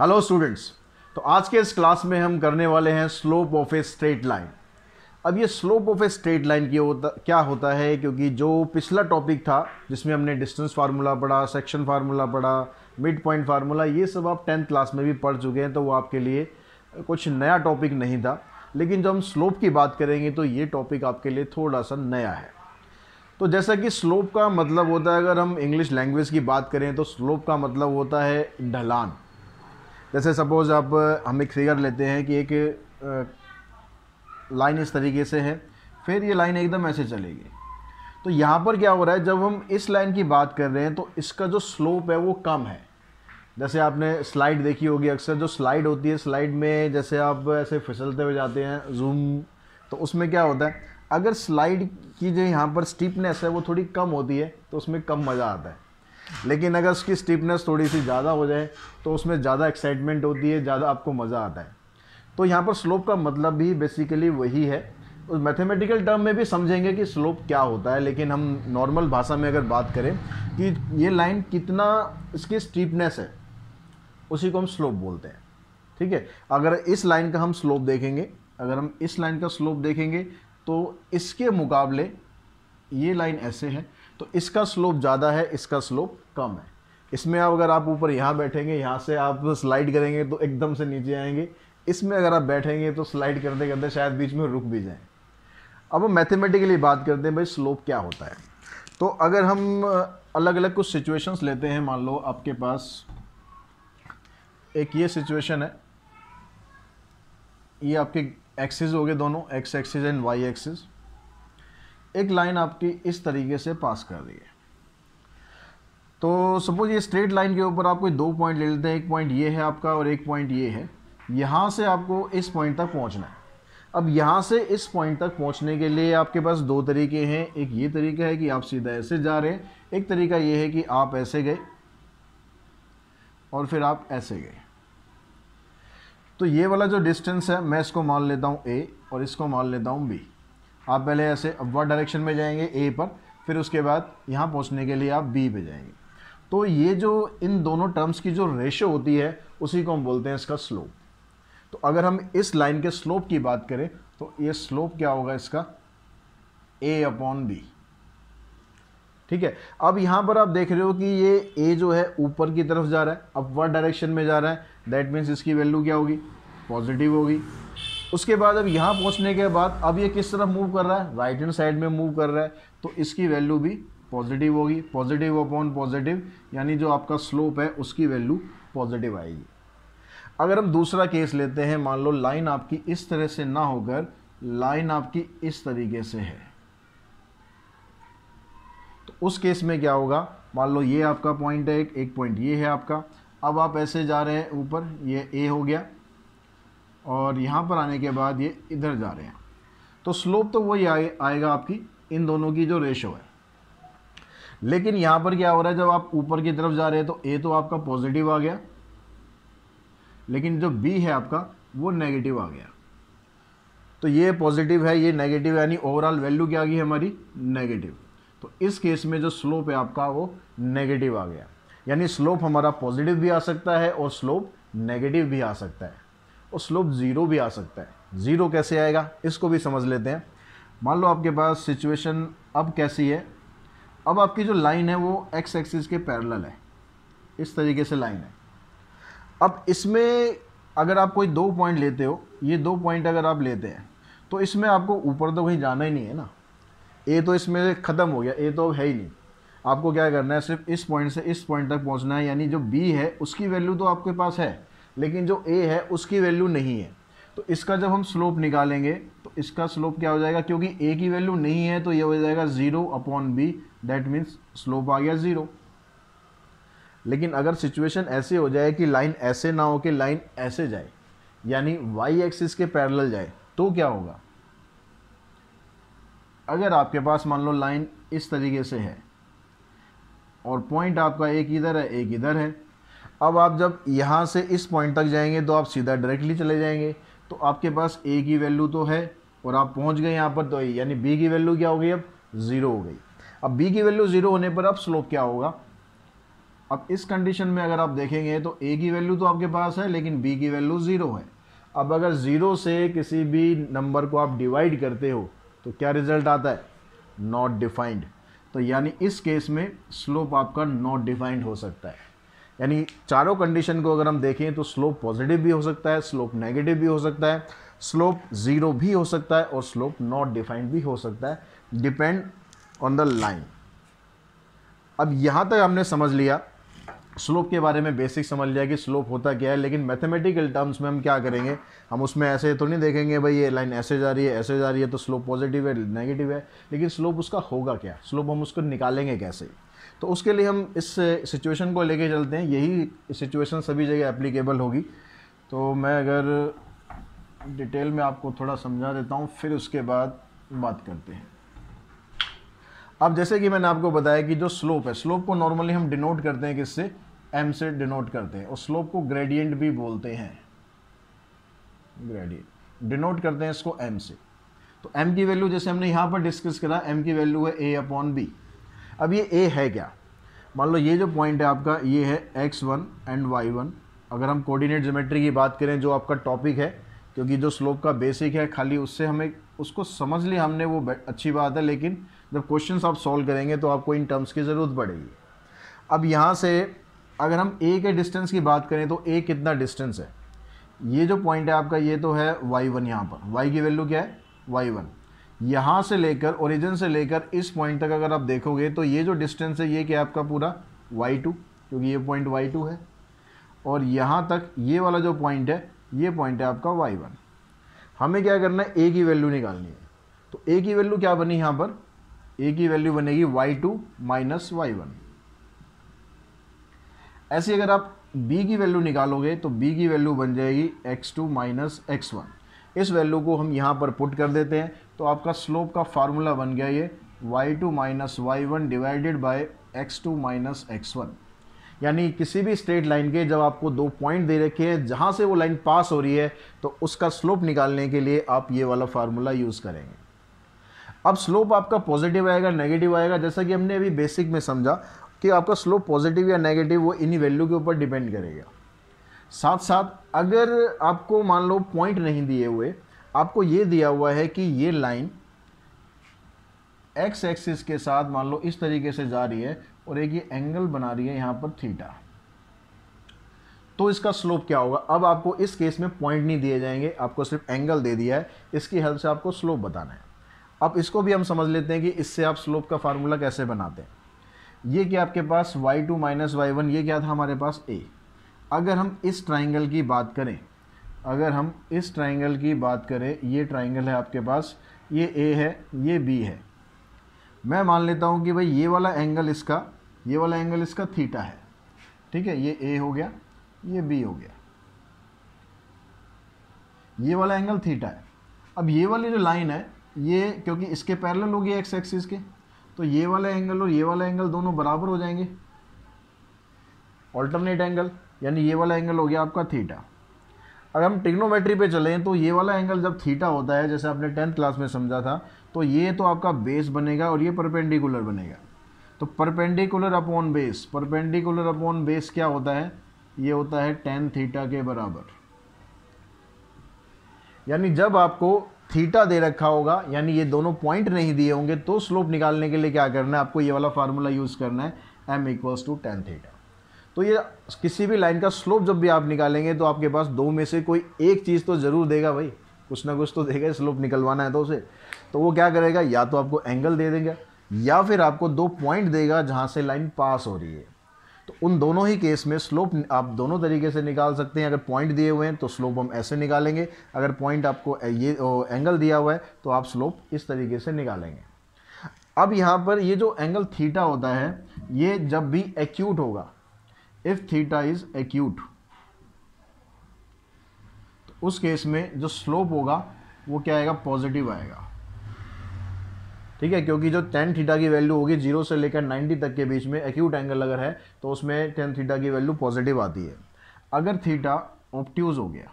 hello students तो आज के इस क्लास में हम करने वाले हैं slope of a straight line अब ये slope of a straight line की होता क्या होता है क्योंकि जो पिछला टॉपिक था जिसमें हमने डिस्टेंस फार्मूला पढ़ा सेक्शन फार्मूला पढ़ा मिड पॉइंट फार्मूला ये सब आप टेंथ क्लास में भी पढ़ चुके हैं तो वो आपके लिए कुछ नया टॉपिक नहीं था लेकिन जब हम स्लोप की बात करेंगे तो ये टॉपिक आपके लिए थोड़ा सा नया है तो जैसा कि स्लोप का मतलब होता है अगर हम इंग्लिश लैंग्वेज की बात करें तो स्लोप का मतलब होता है ढलान जैसे सपोज़ आप हम एक फिगर लेते हैं कि एक लाइन इस तरीके से है फिर ये लाइन एकदम ऐसे चलेगी तो यहाँ पर क्या हो रहा है जब हम इस लाइन की बात कर रहे हैं तो इसका जो स्लोप है वो कम है जैसे आपने स्लाइड देखी होगी अक्सर जो स्लाइड होती है स्लाइड में जैसे आप ऐसे फिसलते हुए जाते हैं जूम तो उसमें क्या होता है अगर स्लाइड की जो यहाँ पर स्टीपनेस है वो थोड़ी कम होती है तो उसमें कम मज़ा आता है लेकिन अगर उसकी स्टिफनेस थोड़ी सी ज़्यादा हो जाए तो उसमें ज़्यादा एक्साइटमेंट होती है ज़्यादा आपको मज़ा आता है तो यहाँ पर स्लोप का मतलब भी बेसिकली वही है उस मैथमेटिकल टर्म में भी समझेंगे कि स्लोप क्या होता है लेकिन हम नॉर्मल भाषा में अगर बात करें कि ये लाइन कितना इसकी स्टीपनेस है उसी को हम स्लोप बोलते हैं ठीक है अगर इस लाइन का हम स्लोप देखेंगे अगर हम इस लाइन का स्लोप देखेंगे तो इसके मुकाबले ये लाइन ऐसे है तो इसका स्लोप ज़्यादा है इसका स्लोप कम है इसमें आप अगर आप ऊपर यहाँ बैठेंगे यहाँ से आप स्लाइड करेंगे तो एकदम से नीचे आएंगे इसमें अगर आप बैठेंगे तो स्लाइड करते करते शायद बीच में रुक भी जाएँ अब हम मैथमेटिकली बात करते हैं भाई स्लोप क्या होता है तो अगर हम अलग अलग कुछ सिचुएशंस लेते हैं मान लो आपके पास एक ये सिचुएशन है ये आपके एक्सेज हो गए दोनों X axes and Y axes एक लाइन आपकी इस तरीके से पास कर रही है तो सपोज ये स्ट्रेट लाइन के ऊपर आप कोई दो पॉइंट ले लेते हैं एक पॉइंट ये है आपका और एक पॉइंट ये है यहाँ से आपको इस पॉइंट तक पहुँचना है अब यहाँ से इस पॉइंट तक पहुँचने के लिए आपके पास दो तरीके हैं एक ये तरीका है कि आप सीधा ऐसे जा रहे हैं एक तरीका ये है कि आप ऐसे गए और फिर आप ऐसे गए तो ये वाला जो डिस्टेंस है मैं इसको मान लेता हूँ ए और इसको मान लेता हूँ बी आप पहले ऐसे अपवर्ड डायरेक्शन में जाएंगे ए पर फिर उसके बाद यहाँ पहुँचने के लिए आप बी पे जाएंगे तो ये जो इन दोनों टर्म्स की जो रेशो होती है उसी को हम बोलते हैं इसका स्लोप तो अगर हम इस लाइन के स्लोप की बात करें तो ये स्लोप क्या होगा इसका ए अपॉन बी ठीक है अब यहाँ पर आप देख रहे हो कि ये ए जो है ऊपर की तरफ जा रहा है अपवर्ड डायरेक्शन में जा रहा है दैट मीन्स इसकी वैल्यू क्या होगी पॉजिटिव होगी उसके बाद अब यहाँ पहुँचने के बाद अब ये किस तरफ मूव कर रहा है राइट हैंड साइड में मूव कर रहा है तो इसकी वैल्यू भी पॉजिटिव होगी पॉजिटिव अपॉन पॉजिटिव यानी जो आपका स्लोप है उसकी वैल्यू पॉजिटिव आएगी अगर हम दूसरा केस लेते हैं मान लो लाइन आपकी इस तरह से ना होकर लाइन आपकी इस तरीके से है तो उस केस में क्या होगा मान लो ये आपका पॉइंट है एक एक पॉइंट ये है आपका अब आप ऐसे जा रहे हैं ऊपर ये ए हो गया और यहाँ पर आने के बाद ये इधर जा रहे हैं तो स्लोप तो वही आए, आएगा आपकी इन दोनों की जो रेशो है लेकिन यहाँ पर क्या हो रहा है जब आप ऊपर की तरफ जा रहे हैं तो ए तो आपका पॉजिटिव आ गया लेकिन जो बी है आपका वो नेगेटिव आ गया तो ये पॉजिटिव है ये नेगेटिव यानी ओवरऑल वैल्यू क्या आ गई हमारी नेगेटिव तो इस केस में जो स्लोप है आपका वो नेगेटिव आ गया यानी स्लोप हमारा पॉजिटिव भी आ सकता है और स्लोप नेगेटिव भी आ सकता है स्लोप ज़ीरो भी आ सकता है ज़ीरो कैसे आएगा इसको भी समझ लेते हैं मान लो आपके पास सिचुएशन अब कैसी है अब आपकी जो लाइन है वो एक्स एक्सिस के पैरेलल है इस तरीके से लाइन है अब इसमें अगर आप कोई दो पॉइंट लेते हो ये दो पॉइंट अगर आप लेते हैं तो इसमें आपको ऊपर तो कहीं जाना ही नहीं है ना ए तो इसमें ख़त्म हो गया ए तो अब है ही नहीं आपको क्या करना है सिर्फ इस पॉइंट से इस पॉइंट तक पहुंचना है यानी जो बी है उसकी वैल्यू तो आपके पास है लेकिन जो ए है उसकी वैल्यू नहीं है तो इसका जब हम स्लोप निकालेंगे तो इसका स्लोप क्या हो जाएगा क्योंकि ए की वैल्यू नहीं है तो ये हो जाएगा zero upon B that means slope आ गया ज़ीरो लेकिन अगर सिचुएशन ऐसे हो जाए कि लाइन ऐसे ना हो कि लाइन ऐसे जाए यानी वाई एक्सिस के पैरेलल जाए तो क्या होगा अगर आपके पास मान लो लाइन इस तरीके से है और पॉइंट आपका एक इधर है एक इधर है अब आप जब यहाँ से इस पॉइंट तक जाएंगे तो आप सीधा डायरेक्टली चले जाएंगे तो आपके पास ए की वैल्यू तो है और आप पहुँच गए यहाँ पर तो यानी बी की वैल्यू क्या हो गई अब ज़ीरो हो गई अब बी की वैल्यू ज़ीरो होने पर अब स्लोप क्या होगा अब इस कंडीशन में अगर आप देखेंगे तो ए की वैल्यू तो आपके पास है लेकिन बी की वैल्यू ज़ीरो है अब अगर ज़ीरो से किसी भी नंबर को आप डिवाइड करते हो तो क्या रिजल्ट आता है नॉट डिफाइंड तो यानी इस केस में स्लोप आपका नॉट डिफाइंड हो सकता है यानी चारों कंडीशन को अगर हम देखें तो स्लोप पॉजिटिव भी हो सकता है स्लोप नेगेटिव भी हो सकता है स्लोप ज़ीरो भी हो सकता है और स्लोप नॉट डिफाइंड भी हो सकता है डिपेंड ऑन द लाइन अब यहाँ तक हमने समझ लिया स्लोप के बारे में बेसिक समझ लिया कि स्लोप होता क्या है लेकिन मैथमेटिकल टर्म्स में हम क्या करेंगे हम उसमें ऐसे तो नहीं देखेंगे भाई ये लाइन ऐसे जा रही है ऐसे जा रही है तो स्लोप पॉजिटिव है नेगेटिव है लेकिन स्लोप उसका होगा क्या स्लोप हम उसको निकालेंगे कैसे तो उसके लिए हम इस सिचुएशन को लेके चलते हैं यही सिचुएशन सभी जगह एप्लीकेबल होगी तो मैं अगर डिटेल में आपको थोड़ा समझा देता हूँ फिर उसके बाद बात करते हैं अब जैसे कि मैंने आपको बताया कि जो स्लोप है स्लोप को नॉर्मली हम डिनोट करते हैं किससे एम से डिनोट करते हैं और स्लोप को ग्रेडियंट भी बोलते हैं ग्रेडियंट डिनोट करते हैं इसको एम से तो एम की वैल्यू जैसे हमने यहाँ पर डिस्कस करा एम की वैल्यू है ए अपॉन बी अब ये ए है क्या मान लो ये जो पॉइंट है आपका ये है X one and Y one अगर हम कोऑर्डिनेट जोमेट्री की बात करें जो आपका टॉपिक है क्योंकि जो स्लोप का बेसिक है खाली उससे हमें उसको समझ लिया हमने वो अच्छी बात है लेकिन जब क्वेश्चन आप सॉल्व करेंगे तो आपको इन टर्म्स की ज़रूरत पड़ेगी अब यहाँ से अगर हम ए के डिस्टेंस की बात करें तो ए कितना डिस्टेंस है ये जो पॉइंट है आपका ये तो है वाई वन यहाँ पर वाई की वैल्यू क्या है वाई वन यहाँ से लेकर ओरिजिन से लेकर इस पॉइंट तक अगर आप देखोगे तो ये जो डिस्टेंस है ये क्या आपका पूरा y2 क्योंकि ये पॉइंट y2 है और यहाँ तक ये वाला जो पॉइंट है ये पॉइंट है आपका y1 हमें क्या करना है ए की वैल्यू निकालनी है तो ए की वैल्यू क्या बनी यहाँ पर ए की वैल्यू बनेगी y2 टू माइनस वाई ऐसे अगर आप b की वैल्यू निकालोगे तो b की वैल्यू बन जाएगी x2 two minus X one इस वैल्यू को हम यहाँ पर पुट कर देते हैं तो आपका स्लोप का फार्मूला बन गया ये Y two minus Y one divided by X two minus X one यानी किसी भी स्ट्रेट लाइन के जब आपको दो पॉइंट दे रखे हैं जहाँ से वो लाइन पास हो रही है तो उसका स्लोप निकालने के लिए आप ये वाला फार्मूला यूज़ करेंगे अब स्लोप आपका पॉजिटिव आएगा नेगेटिव आएगा जैसा कि हमने अभी बेसिक में समझा कि आपका स्लोप पॉजिटिव या नेगेटिव वो इन्हीं वैल्यू के ऊपर डिपेंड करेगा साथ साथ अगर आपको मान लो पॉइंट नहीं दिए हुए आपको ये दिया हुआ है कि ये लाइन एक्स एक्सिस के साथ मान लो इस तरीके से जा रही है और एक ये एंगल बना रही है यहाँ पर थीटा तो इसका स्लोप क्या होगा अब आपको इस केस में पॉइंट नहीं दिए जाएंगे आपको सिर्फ एंगल दे दिया है इसकी हेल्प से आपको स्लोप बताना है अब इसको भी हम समझ लेते हैं कि इससे आप स्लोप का फार्मूला कैसे बनाते हैं ये क्या आपके पास y2 two minus Y one ये क्या था हमारे पास a अगर हम इस ट्राइंगल की बात करें अगर हम इस ट्राइंगल की बात करें ये ट्राइंगल है आपके पास ये ए है ये बी है मैं मान लेता हूँ कि भाई ये वाला एंगल इसका ये वाला एंगल इसका थीटा है ठीक है ये ए हो गया ये बी हो गया ये वाला एंगल थीटा है अब ये वाली जो लाइन है ये क्योंकि इसके पैरेलल हो गए एक्स एक्सिस के तो ये वाला एंगल और ये वाला एंगल दोनों बराबर हो जाएंगे ऑल्टरनेट एंगल यानी ये वाला एंगल हो गया आपका थीटा अगर हम टिग्नोमेट्री पे चलें तो ये वाला एंगल जब थीटा होता है जैसे आपने टेंथ क्लास में समझा था तो ये तो आपका बेस बनेगा और ये परपेंडिकुलर बनेगा तो perpendicular upon base perpendicular upon base क्या होता है ये होता है टेन थीटा के बराबर यानी जब आपको थीटा दे रखा होगा यानी ये दोनों पॉइंट नहीं दिए होंगे तो स्लोप निकालने के लिए क्या करना है आपको ये वाला फार्मूला यूज़ करना है M equals to tan theta तो ये किसी भी लाइन का स्लोप जब भी आप निकालेंगे तो आपके पास दो में से कोई एक चीज़ तो ज़रूर देगा भाई कुछ ना कुछ तो देगा स्लोप निकलवाना है तो उसे तो वो क्या करेगा या तो आपको एंगल दे देंगे या फिर आपको दो पॉइंट देगा जहाँ से लाइन पास हो रही है तो उन दोनों ही केस में स्लोप आप दोनों तरीके से निकाल सकते हैं अगर पॉइंट दिए हुए हैं तो स्लोप हम ऐसे निकालेंगे अगर पॉइंट आपको ये एंगल दिया हुआ है तो आप स्लोप इस तरीके से निकालेंगे अब यहाँ पर ये जो एंगल थीटा होता है ये जब भी एक्यूट होगा इफ थीटा इज एक्यूट तो उस केस में जो स्लोप होगा वो क्या आएगा पॉजिटिव आएगा ठीक है क्योंकि जो टेन थीटा की वैल्यू होगी जीरो से लेकर नाइन्टी तक के बीच में एक्यूट एंगल अगर है तो उसमें टेन थीटा की वैल्यू पॉजिटिव आती है अगर थीटा ऑप्ट्यूज़ हो गया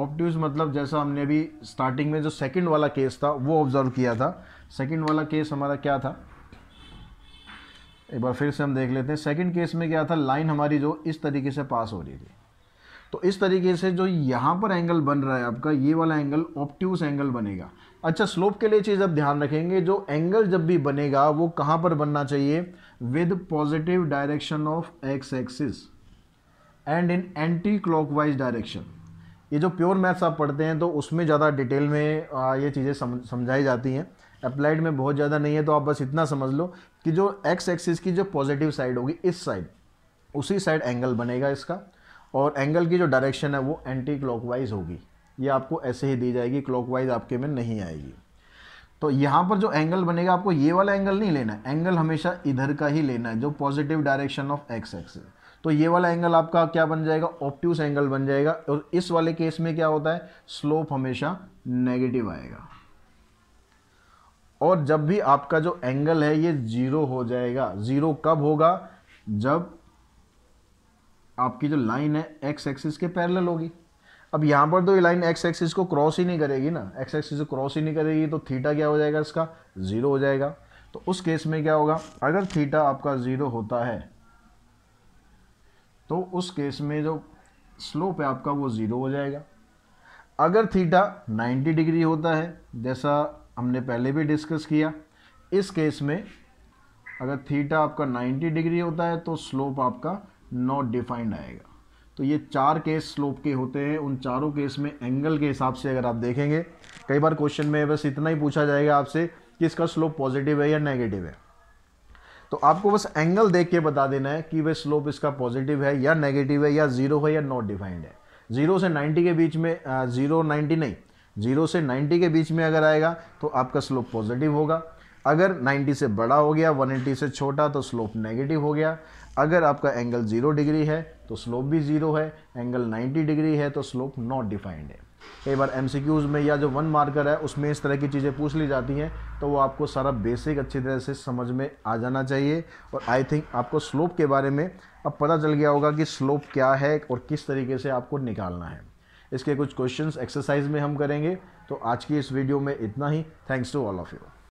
ऑप्ट्यूज़ मतलब जैसा हमने अभी स्टार्टिंग में जो सेकंड वाला केस था वो ऑब्ज़र्व किया था सेकंड वाला केस हमारा क्या था एक बार फिर से हम देख लेते हैं सेकंड केस में क्या था लाइन हमारी जो इस तरीके से पास हो रही थी तो इस तरीके से जो यहाँ पर एंगल बन रहा है आपका ये वाला एंगल ऑप्ट्यूस एंगल बनेगा अच्छा स्लोप के लिए चीज़ आप ध्यान रखेंगे जो एंगल जब भी बनेगा वो कहाँ पर बनना चाहिए with positive direction of X axis and in anti clockwise direction ये जो प्योर मैथ्स आप पढ़ते हैं तो उसमें ज़्यादा डिटेल में ये चीज़ें समझाई जाती हैं अप्लाइड में बहुत ज़्यादा नहीं है तो आप बस इतना समझ लो कि जो एक्स एक्सिस की जो पॉजिटिव साइड होगी इस साइड उसी साइड एंगल बनेगा इसका और एंगल की जो डायरेक्शन है वो एंटी क्लॉकवाइज होगी ये आपको ऐसे ही दी जाएगी क्लॉकवाइज आपके में नहीं आएगी तो यहाँ पर जो एंगल बनेगा आपको ये वाला एंगल नहीं लेना है एंगल हमेशा इधर का ही लेना है जो positive direction of X axis तो ये वाला एंगल आपका क्या बन जाएगा ऑप्ट्यूस एंगल बन जाएगा और इस वाले केस में क्या होता है स्लोप हमेशा नेगेटिव आएगा और जब भी आपका जो एंगल है ये ज़ीरो हो जाएगा ज़ीरो कब होगा जब आपकी जो लाइन है एक्स एक्सिस के पैरेलल होगी अब यहाँ पर तो ये लाइन एक्स एक्सिस को क्रॉस ही नहीं करेगी ना एक्स एक्सिस को क्रॉस ही नहीं करेगी तो थीटा क्या हो जाएगा इसका ज़ीरो हो जाएगा तो उस केस में क्या होगा अगर थीटा आपका ज़ीरो होता है तो उस केस में जो स्लोप है आपका वो ज़ीरो हो जाएगा अगर थीटा 90 डिग्री होता है जैसा हमने पहले भी डिस्कस किया इस केस में अगर थीटा आपका 90 डिग्री होता है तो स्लोप आपका नॉट डिफाइंड आएगा तो ये चार केस स्लोप के होते हैं उन चारों केस में एंगल के हिसाब से अगर आप देखेंगे कई बार क्वेश्चन में बस इतना ही पूछा जाएगा आपसे कि इसका स्लोप पॉजिटिव है या नेगेटिव है तो आपको बस एंगल देख के बता देना है कि वह स्लोप इसका पॉजिटिव है या नेगेटिव है या ज़ीरो है या नॉट डिफाइंड है ज़ीरो से नाइन्टी के बीच में ज़ीरो नाइन्टी नहीं जीरो से नाइन्टी के बीच में अगर आएगा तो आपका स्लोप पॉजिटिव होगा अगर नाइन्टी से बड़ा हो गया वन एट्टी से छोटा तो स्लोप नेगेटिव हो गया अगर आपका एंगल ज़ीरो डिग्री है तो स्लोप भी ज़ीरो है एंगल नाइन्टी डिग्री है तो स्लोप नॉट डिफाइंड है कई बार एम में या जो वन मार्कर है उसमें इस तरह की चीज़ें पूछ ली जाती हैं तो वो आपको सारा बेसिक अच्छी तरह से समझ में आ जाना चाहिए और आई थिंक आपको स्लोप के बारे में अब पता चल गया होगा कि स्लोप क्या है और किस तरीके से आपको निकालना है इसके कुछ क्वेश्चंस एक्सरसाइज में हम करेंगे तो आज की इस वीडियो में इतना ही thanks to all of you